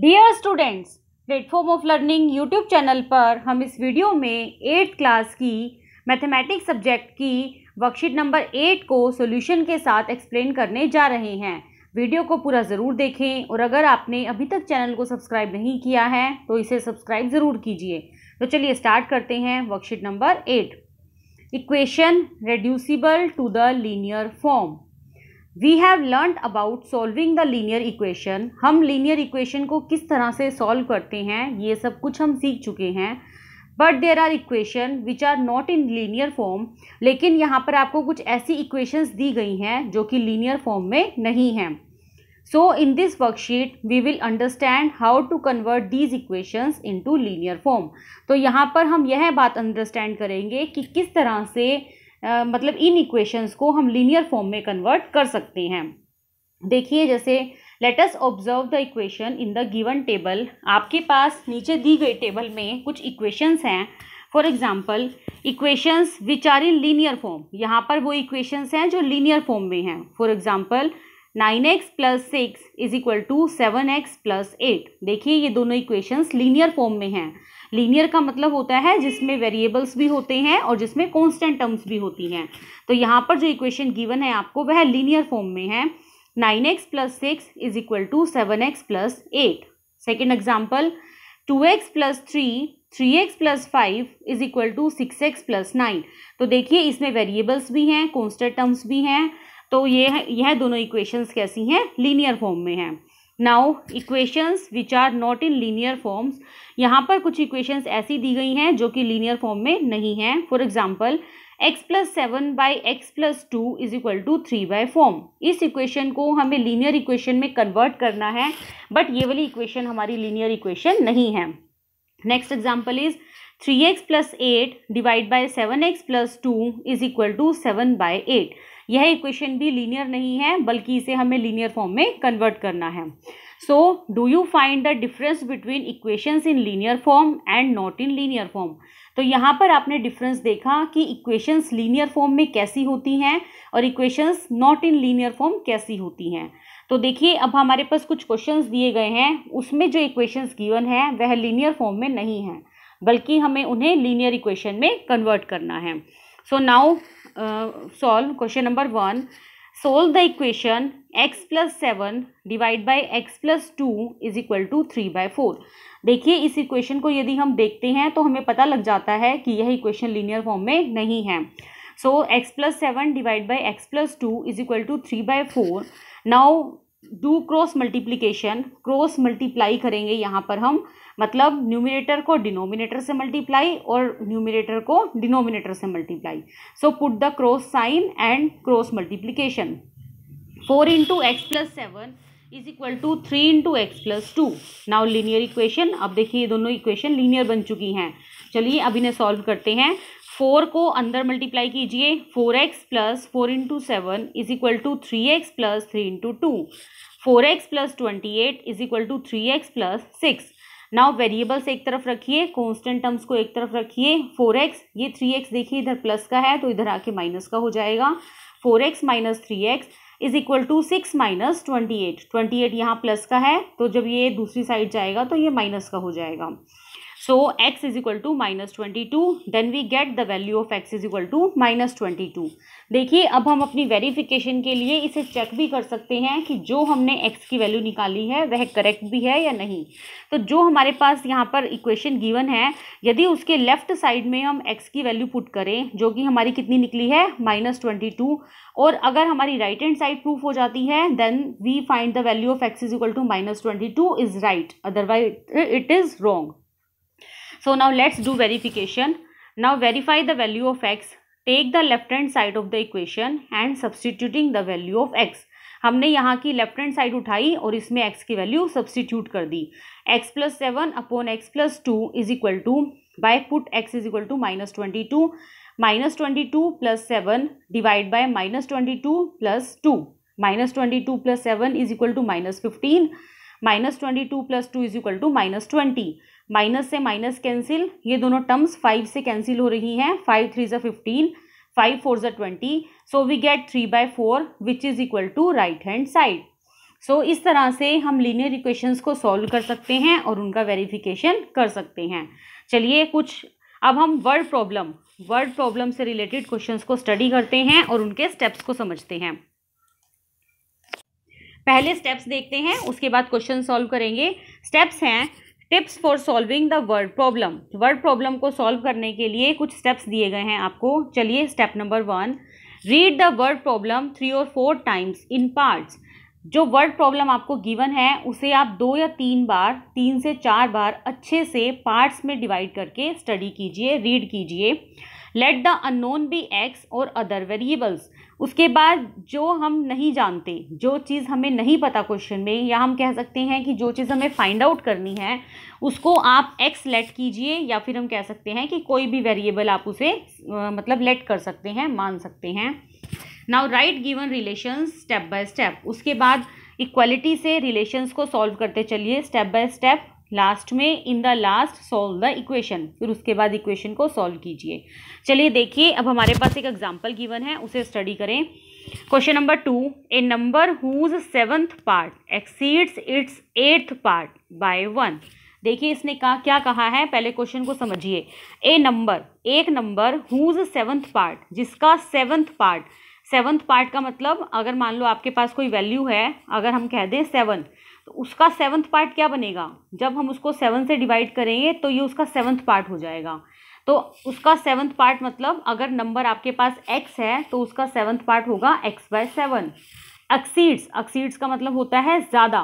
dear students platform of learning YouTube channel पर हम इस वीडियो में एट्थ क्लास की मैथमेटिक्स सब्जेक्ट की वर्कशीट नंबर एट को सॉल्यूशन के साथ एक्सप्लेन करने जा रहे हैं वीडियो को पूरा ज़रूर देखें और अगर आपने अभी तक चैनल को सब्सक्राइब नहीं किया है तो इसे सब्सक्राइब ज़रूर कीजिए तो चलिए स्टार्ट करते हैं worksheet number eight equation reducible to the linear form we have learn about solving the linear equation हम लीनियर इक्वेशन को किस तरह से सॉल्व करते हैं ये सब कुछ हम सीख चुके हैं but there are equation which are not in linear form लेकिन यहाँ पर आपको कुछ ऐसी इक्वेशंस दी गई हैं जो कि लीनियर फॉर्म में नहीं हैं so in this worksheet we will understand how to convert these equations into linear form तो यहाँ पर हम यह बात अंडरस्टैंड करेंगे कि किस तरह से मतलब इन इक्वेशंस को हम लीनियर फॉर्म में कन्वर्ट कर सकते हैं देखिए जैसे let's observe the equation in the given table आपके पास नीचे दी गई टेबल में कुछ इक्वेशंस हैं for example equations which are in linear form यहाँ पर वो इक्वेशंस हैं जो लीनियर फॉर्म में हैं for example nine X plus six is equal to seven X plus eight देखिए ये दोनों इक्वेशंस लीनियर फॉर्म में हैं लीनियर का मतलब होता है जिसमें वेरिएबल्स भी होते हैं और जिसमें कॉन्स्टेंट टर्म्स भी होती हैं तो यहाँ पर जो इक्वेशन गिवन है आपको वह लीनियर फॉर्म में है nine X plus six is equal to seven X plus eight second example two x plus three three x plus five is equal to six X plus nine तो देखिए इसमें variables भी हैं constant terms भी हैं तो ये यह दोनों इक्वेशंस कैसी हैं लीनियर फॉर्म में हैं now equations which are not in linear forms यहाँ पर कुछ इक्वेशंस ऐसी दी गई हैं जो कि लीनियर फॉर्म में नहीं हैं for example X plus seven by X plus two is equal to three by four इस इक्वेशन को हमें लीनियर इक्वेशन में कन्वर्ट करना है बट ये वाली इक्वेशन हमारी लीनियर इक्वेशन नहीं है next example is three x plus eight divide by seven X plus two is equal to seven by eight यह इक्वेशन भी लीनियर नहीं है बल्कि इसे हमें लीनियर फॉर्म में कन्वर्ट करना है so do you find the difference between equations in linear form and not in linear form तो यहाँ पर आपने डिफरेंस देखा कि इक्वेशंस लीनियर फॉर्म में कैसी होती हैं और equations not in linear form कैसी होती हैं तो देखिए अब हमारे पास कुछ क्वेश्चंस दिए गए हैं उसमें जो इक्वेशंस गिवन है वह लीनियर फॉर्म में नहीं है बल्कि हमें उन्हें लीनियर इक्वेशन में कन्वर्ट करना है so now solve question number one solve the equation X plus seven divide by X plus two is equal to three by four देखिए इस इक्वेशन को यदि हम देखते हैं तो हमें पता लग जाता है कि यह इक्वेशन लीनियर फॉर्म में नहीं है so X plus seven divide by X plus two is equal to three by four now do cross multiplication cross multiply करेंगे यहाँ पर हम मतलब न्यूमिनेटर को डिनोमिनेटर से मल्टीप्लाई और न्यूमिनेटर को डिनोमिनेटर से multiply so put the cross sign and cross multiplication four into X plus seven is equal to three into X plus two now linear equation अब देखिए ये दोनों इक्वेशन लीनियर बन चुकी हैं चलिए अब इन्हें सॉल्व करते हैं फोर को अंदर मल्टीप्लाई कीजिए four X plus four into seven is equal to three x plus three into two four X plus twenty eight is equal to three x plus six now variables एक तरफ रखिए constant terms को एक तरफ रखिए four X ये three X देखिए इधर प्लस का है तो इधर आके माइनस का हो जाएगा four x minus three x is equal to six minus twenty eight twenty eight यहाँ प्लस का है तो जब ये दूसरी साइड जाएगा तो ये माइनस का हो जाएगा So x is equal to minus twenty two then we get the value of x is equal to minus twenty two देखिए अब हम अपनी वेरिफिकेशन के लिए इसे चेक भी कर सकते हैं कि जो हमने x की वैल्यू निकाली है वह करेक्ट भी है या नहीं तो जो हमारे पास यहाँ पर इक्वेशन गिवन है यदि उसके लेफ्ट साइड में हम x की वैल्यू पुट करें जो कि हमारी कितनी निकली है माइनस ट्वेंटी टू और अगर हमारी राइट हैंड साइड प्रूफ हो जाती है then we find the value of x is equal to minus twenty two is right otherwise it is wrong so now let's do verification now verify the value of X take the left hand side of the equation and substituting the value of X हमने यहाँ की left hand side उठाई और इसमें x की value substitute कर दी X plus seven upon X plus two is equal to by put X is equal to minus twenty two minus twenty two plus seven divide by minus twenty two plus two minus twenty two plus seven is equal to minus fifteen minus twenty two plus two is equal to minus twenty minus से minus cancel ये दोनों terms five से cancel हो रही हैं five three ज़ा fifteen five four ज़ा twenty so we get three by four which is equal to right hand side सो इस तरह से हम लीनियर इक्वेशंस को सॉल्व कर सकते हैं और उनका वेरिफिकेशन कर सकते हैं चलिए कुछ अब हम वर्ड प्रॉब्लम वर्ड प्रॉब्लम से रिलेटेड क्वेश्चंस को स्टडी करते हैं और उनके स्टेप्स को समझते हैं पहले स्टेप्स देखते हैं उसके बाद क्वेश्चन सॉल्व करेंगे स्टेप्स हैं tips for solving the word problem word problem को सॉल्व करने के लिए कुछ स्टेप्स दिए गए हैं आपको चलिए step number one read the word problem three और फोर टाइम्स इन पार्ट्स जो वर्ड प्रॉब्लम आपको गिवन है उसे आप दो या तीन बार तीन से चार बार अच्छे से पार्ट्स में डिवाइड करके स्टडी कीजिए रीड कीजिए let the unknown be X और अदर वेरिएबल्स उसके बाद जो हम नहीं जानते जो चीज़ हमें नहीं पता क्वेश्चन में या हम कह सकते हैं कि जो चीज़ हमें फाइंड आउट करनी है उसको आप एक्स लेट कीजिए या फिर हम कह सकते हैं कि कोई भी वेरिएबल आप उसे आ, मतलब लेट कर सकते हैं मान सकते हैं now write given relation step by step उसके बाद इक्वलिटी से रिलेशंस को सॉल्व करते चलिए स्टेप बाय स्टेप लास्ट में in the last solve the equation फिर उसके बाद इक्वेशन को सॉल्व कीजिए चलिए देखिए अब हमारे पास एक एग्जाम्पल गिवन है उसे स्टडी करें question number two A number whose seventh part exceeds its eighth part by one देखिए इसने कहा क्या कहा है पहले क्वेश्चन को समझिए ए नंबर एक नंबर हुज सेवन्थ पार्ट जिसका सेवंथ पार्ट सेवन्थ पार्ट का मतलब अगर मान लो आपके पास कोई वैल्यू है अगर हम कह दें सेवन तो उसका सेवन्थ पार्ट क्या बनेगा जब हम उसको सेवन से डिवाइड करेंगे तो ये उसका सेवन्थ पार्ट हो जाएगा तो उसका सेवन्थ पार्ट मतलब अगर नंबर आपके पास एक्स है तो उसका सेवन्थ पार्ट होगा x by seven exceeds exceeds का मतलब होता है ज़्यादा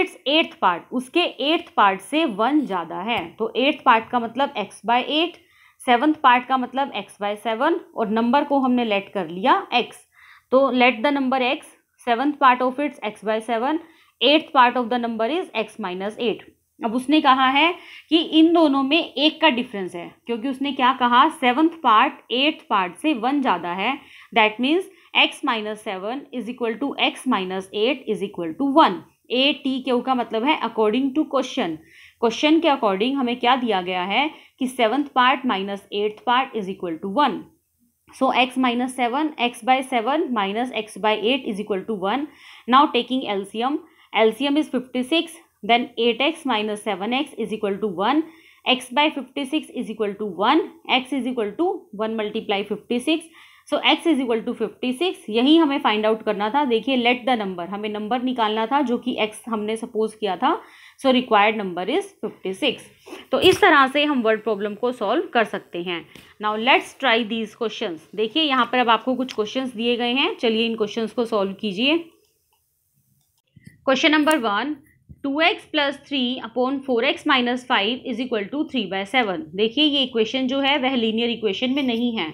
इट्स एट्थ पार्ट उसके एट्थ पार्ट से वन ज़्यादा है तो एट्थ पार्ट का मतलब x by eight seventh part का मतलब एक्स बाय सेवन और नंबर को हमने लेट कर लिया एक्स तो let the number x seventh part of its x by seven eighth part of the number is x minus eight अब उसने कहा है कि इन दोनों में एक का डिफरेंस है क्योंकि उसने क्या कहा सेवन्थ पार्ट एट्थ पार्ट से वन ज़्यादा है that means x minus seven is equal to x minus eight is equal to one A T Q का मतलब है अकॉर्डिंग टू क्वेश्चन क्वेश्चन के अकॉर्डिंग हमें क्या दिया गया है कि seventh part minus eighth part is equal to one so x minus seven x by seven minus x by eight is equal to one now taking LCM eight x 56 seven 8x is equal to one x 1 fifty six is equal to one x is equal to one multiply fifty six so x is equal to fifty six यही हमें find out करना था देखिए let the number हमें number निकालना था जो कि x हमने सपोज किया था so required number is fifty six तो इस तरह से हम वर्ड प्रॉब्लम को सॉल्व कर सकते हैं now let's try these questions देखिए यहाँ पर अब आपको कुछ क्वेश्चंस दिए गए हैं चलिए इन क्वेश्चंस को सॉल्व कीजिए question number one two x plus three upon four x minus five is equal to three by seven देखिए ये इक्वेशन जो है वह लीनियर इक्वेशन में नहीं है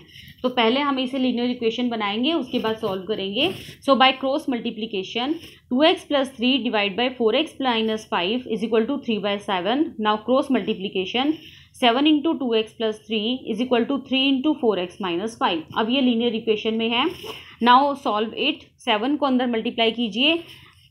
तो पहले हम इसे लीनियर इक्वेशन बनाएंगे उसके बाद सॉल्व करेंगे so by cross multiplication two x plus three divide by four x minus five is equal to three by seven now cross multiplication seven into two x plus three is equal to three into four x minus five अब ये linear equation में है now solve it seven को अंदर multiply कीजिए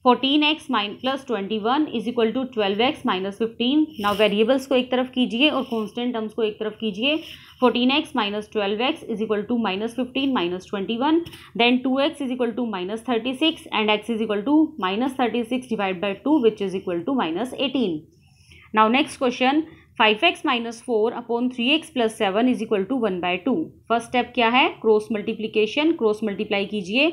fourteen x mine plus twenty one is equal to twelve x minus fifteen ना variables को एक तरफ कीजिए और कॉन्स्टेंट टर्म्स को एक तरफ कीजिए fourteen x minus twelve x is equal to minus fifteen minus twenty one then two x is equal to minus thirty six and x is equal to minus thirty six divide by two which is equal to minus eighteen now next question five x minus four upon three x plus seven is equal to one by two first step क्या है cross multiplication cross multiply कीजिए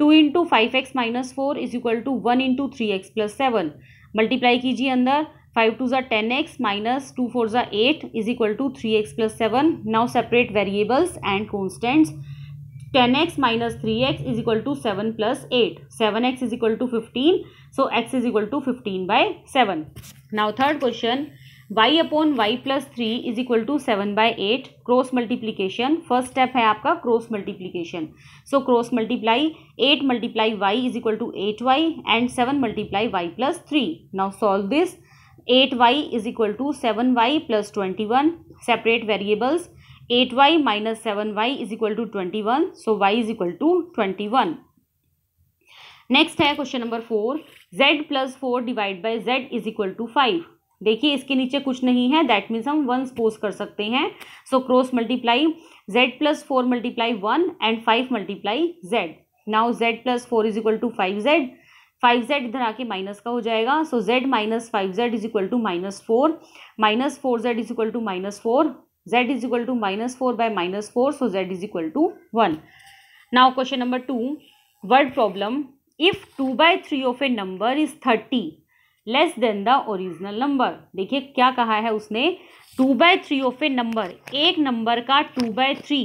to into five x minus four is equal to one into three x plus seven multiply कीजिए अंदर five two ज़ा ten x minus two four ज़ा eight is equal to three x plus seven now separate variables and constants ten x minus three x is equal to seven plus eight seven x is equal to fifteen so x is equal to fifteen by seven now third question y upon Y plus three is equal to seven by eight cross multiplication first step है आपका cross multiplication so cross multiply eight multiply y is equal to eight y and seven multiply y plus three now solve this eight y is equal to seven y plus twenty one separate variables eight y minus seven y is equal to twenty one so y is equal to twenty one next है question number four z plus four divide by z is equal to five देखिए इसके नीचे कुछ नहीं है that means हम one pose कर सकते हैं so cross multiply z plus four multiply one and five multiply z now z plus four is equal to five z five z इधर आके माइनस का हो जाएगा so z minus five z is equal to minus four minus four z is equal to minus four z is equal to minus four by minus four so z is equal to one now question number two word problem if two by three of a number is thirty less than the original number देखिए क्या कहा है उसने two by three of a number एक number का two by three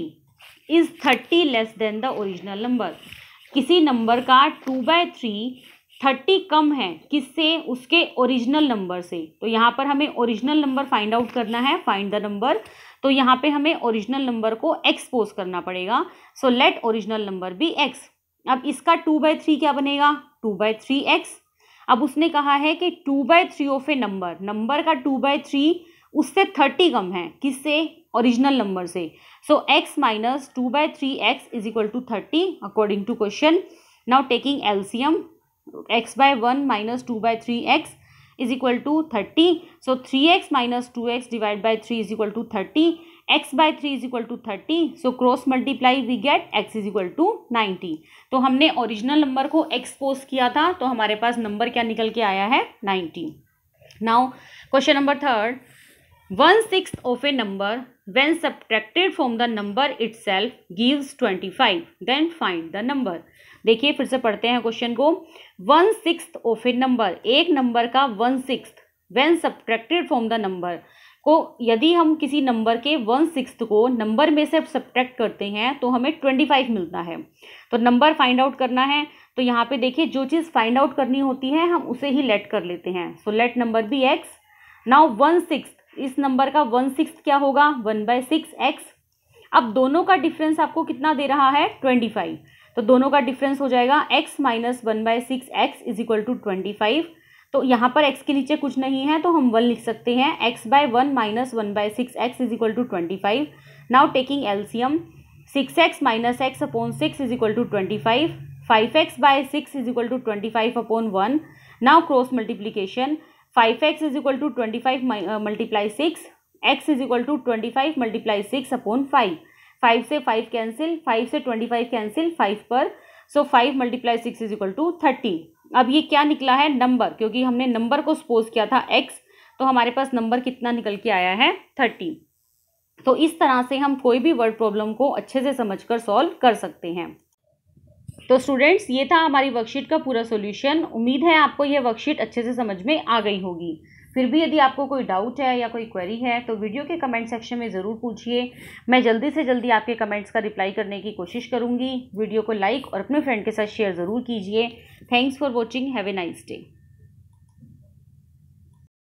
is thirty less than the original number किसी number का two by three thirty कम है किससे उसके ओरिजिनल नंबर से तो यहाँ पर हमें ओरिजिनल नंबर फाइंड आउट करना है फाइंड द नंबर तो यहाँ पे हमें ओरिजिनल नंबर को एक्सपोज करना पड़ेगा so let original number be x अब इसका टू बाय थ्री क्या बनेगा टू बाय थ्री एक्स अब उसने कहा है कि two by three of a number number का टू बाय थ्री उससे थर्टी कम है किससे ओरिजिनल नंबर से so x minus two by three x is equal to thirty according to question now taking LCM x by one minus two by three x is equal to thirty so three x minus two x divide by three is equal to thirty x by three is equal to thirty so cross multiply we get x is equal to ninety तो हमने original number को expose किया था तो हमारे पास number क्या निकल के आया है ninety now question number third one six of a number when from the number itself gives twenty five then find the number देखिए फिर से पढ़ते हैं क्वेश्चन को one six of a number एक नंबर का one six when subtracted from the number को यदि हम किसी नंबर के वन सिक्स को नंबर में से सब्ट्रैक्ट करते हैं तो हमें ट्वेंटी फाइव मिलता है तो नंबर फाइंड आउट करना है तो यहाँ पे देखिए जो चीज़ फाइंड आउट करनी होती है हम उसे ही लेट कर लेते हैं so let number be x now one six इस नंबर का वन सिक्स क्या होगा वन बाय सिक्स एक्स अब दोनों का डिफरेंस आपको कितना दे रहा है ट्वेंटी फाइव तो दोनों का डिफरेंस हो जाएगा x minus one by six x is equal to twenty five तो यहाँ पर एक्स के नीचे कुछ नहीं है तो हम वन लिख सकते हैं x by one minus one by six x is equal to twenty five now taking LCM six x minus x upon six is equal to twenty five five x by six is equal to twenty five upon one now cross multiplication five x is equal to twenty five multiply six x is equal to twenty five multiply six upon five five से five cancel five से twenty five cancel five पर so five multiply six is equal to thirty अब ये क्या निकला है number क्योंकि हमने नंबर को सपोज किया था एक्स तो हमारे पास नंबर कितना निकल के आया है थर्टी तो इस तरह से हम कोई भी वर्ड प्रॉब्लम को अच्छे से समझकर सॉल्व कर सकते हैं तो स्टूडेंट्स ये था हमारी वर्कशीट का पूरा सॉल्यूशन उम्मीद है आपको यह वर्कशीट अच्छे से समझ में आ गई होगी फिर भी यदि आपको कोई डाउट है या कोई क्वेरी है तो वीडियो के कमेंट सेक्शन में ज़रूर पूछिए मैं जल्दी से जल्दी आपके कमेंट्स का रिप्लाई करने की कोशिश करूँगी वीडियो को लाइक और अपने फ्रेंड के साथ शेयर ज़रूर कीजिए thanks for watching have a nice day